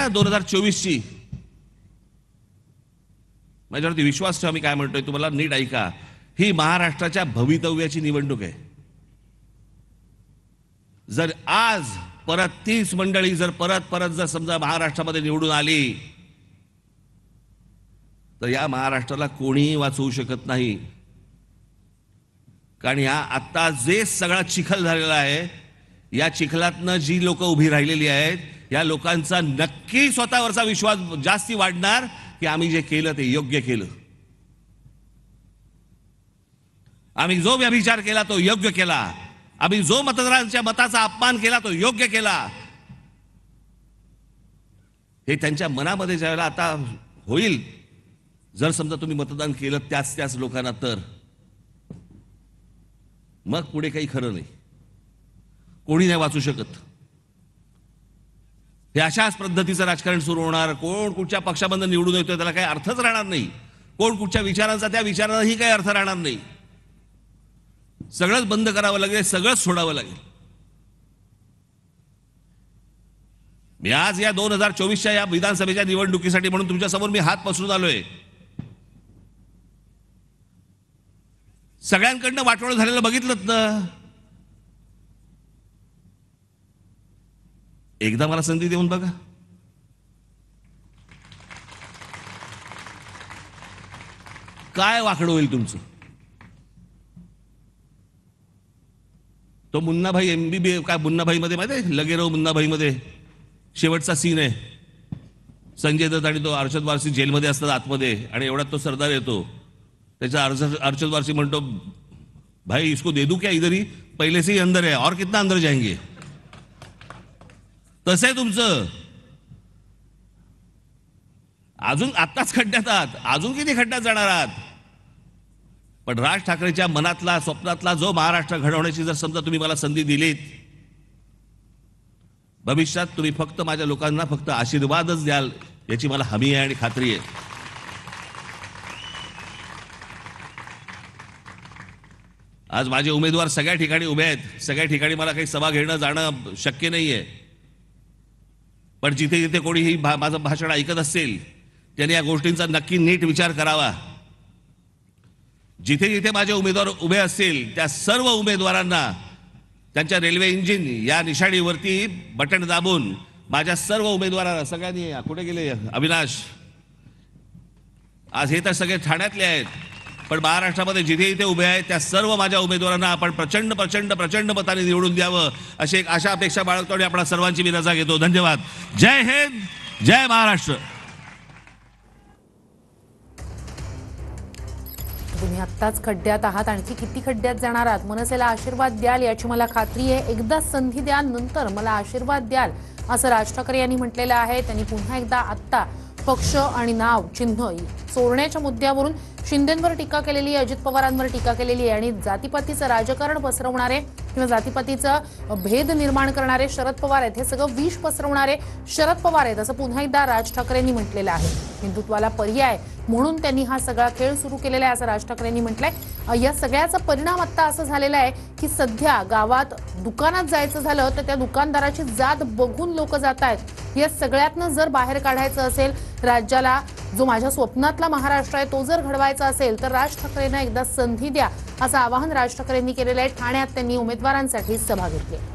ना दोन हजार चोवीसची माझ्यावरती विश्वास ठेवा मी काय म्हणतोय तुम्हाला नीट ऐका ही महाराष्ट्राच्या भवितव्याची निवडणूक आहे जर आज परत तीस मंडळी जर परत परत जर समजा महाराष्ट्रामध्ये निवडून आली तर या महाराष्ट्राला कोणीही वाचवू शकत नाही कारण या आत्ता जे सगळा चिखल झालेला आहे या चिखलातनं जी लोक उभी राहिलेली आहेत या लोकांचा नक्की स्वतःवरचा विश्वास जास्ती वाढणार की आम्ही जे केलं ते योग्य केलं आम्ही जो व्यभिचार केला तो योग्य केला आम्ही जो मतदारांच्या मताचा अपमान केला तो योग्य केला हे त्यांच्या मनामध्ये ज्यावेळेला आता होईल जर समजा तुम्ही मतदान केलं त्याच त्याच लोकांना तर मग पुढे काही खरं नाही कोणी नाही वाचू शकत हे अशाच पद्धतीचं राजकारण सुरू होणार कोण कुठच्या पक्षाबद्दल निवडून येतोय त्याला काही अर्थच राहणार नाही कोण कुठच्या विचारांचा त्या विचारांनाही काही अर्थ राहणार नाही सगळंच बंद करावं लागेल सगळंच सोडावं लागेल मी आज या दोन हजार चोवीसच्या या विधानसभेच्या निवडणुकीसाठी म्हणून तुमच्यासमोर मी हात पसरून आलोय सगळ्यांकडनं वाटोळ झालेलं बघितलं ना एकदा मला संधी देऊन बघा काय वाकडं होईल तुमचं तो मुन्नाभाई एमबीबी काय मुन्नाभाईमध्ये माहिती आहे लगेराव मध्ये शेवटचा सीन आहे संजय दत्त आणि तो अर्षद वारसी जेलमध्ये असतात आतमध्ये आणि एवढा तो सरदार येतो त्याचा अर्ज अर्षद वारसी म्हणतो भाई इसको दे दू क्या इधरी ही पहिले से ही अंदर आहे और कितना अंदर जाएंगे तसं तुमचं अजून आत्ताच खड्ड्यात आहात अजून किती खड्ड्यात जाणार आहात पण राज ठाकरेच्या मनातला स्वप्नातला जो महाराष्ट्र घडवण्याची जर समजा तुम्ही मला संधी दिलीत भविष्यात तुम्ही फक्त माझ्या लोकांना फक्त आशीर्वादच द्याल याची मला हमी आहे आणि खात्री आहे आज माझे उमेदवार सगळ्या ठिकाणी उभे आहेत सगळ्या ठिकाणी मला काही सभा घेणं जाणं शक्य नाही आहे पण जिथे जिथे कोणी ही भा माझं भाषण ऐकत असेल त्यांनी या गोष्टींचा नक्की नीट विचार करावा जिथे जिथे माझे उमेदवार उभे असतील त्या सर्व उमेदवारांना त्यांच्या रेल्वे इंजिन या निशाणीवरती बटन दाबून माझ्या सर्व उमेदवारांना सगळ्यांनी कुठे गेले अविनाश आज हे तर सगळे ठाण्यातले आहेत पण महाराष्ट्रामध्ये जिथे जिथे उभे आहेत त्या सर्व माझ्या उमेदवारांना आपण प्रचंड प्रचंड प्रचंड मताने निवडून द्यावं अशी एक अशा अपेक्षा बाळगतो आणि आपण सर्वांची मी रजा घेतो धन्यवाद जय हिंद जय महाराष्ट्र तुम्ही आत्ताच खड्ड्यात आहात आणखी किती खड्ड्यात जाणार आहात मनसेला आशीर्वाद द्याल याची मला खात्री आहे एकदा संधी द्याल नंतर मला आशीर्वाद द्याल असं राज ठाकरे यांनी म्हटलेलं आहे त्यांनी पुन्हा एकदा आत्ता पक्ष आणि नाव चिन्ह चोरण्याच्या मुद्द्यावरून शिंदेंवर टीका केलेली आहे अजित पवारांवर टीका केलेली आहे आणि जातीपातीचं राजकारण पसरवणारे किंवा जातीपातीचा भेद निर्माण करणारे शरद पवार आहेत हे सगळं विष पसरवणारे शरद पवार आहेत असं पुन्हा एकदा राज ठाकरेंनी म्हटलेलं आहे हिंदुत्वाला पर्याय म्हणून त्यांनी हा सगळा खेळ सुरू केलेला आहे असं राज ठाकरेंनी म्हटलंय या सगळ्याचा परिणाम आता असं झालेला आहे की सध्या गावात दुकानात जायचं झालं तर त्या दुकानदाराची जात बघून लोक जात आहेत या सगळ्यातनं जर बाहेर काढायचं असेल राज्याला जो माझ्या स्वप्नातला महाराष्ट्र आहे तो जर घडवायचा असेल तर राज ठाकरेंना एकदा संधी द्या असं आवाहन राज ठाकरेंनी केलेलं आहे ठाण्यात त्यांनी उमेदवारांसाठी सभा घेतली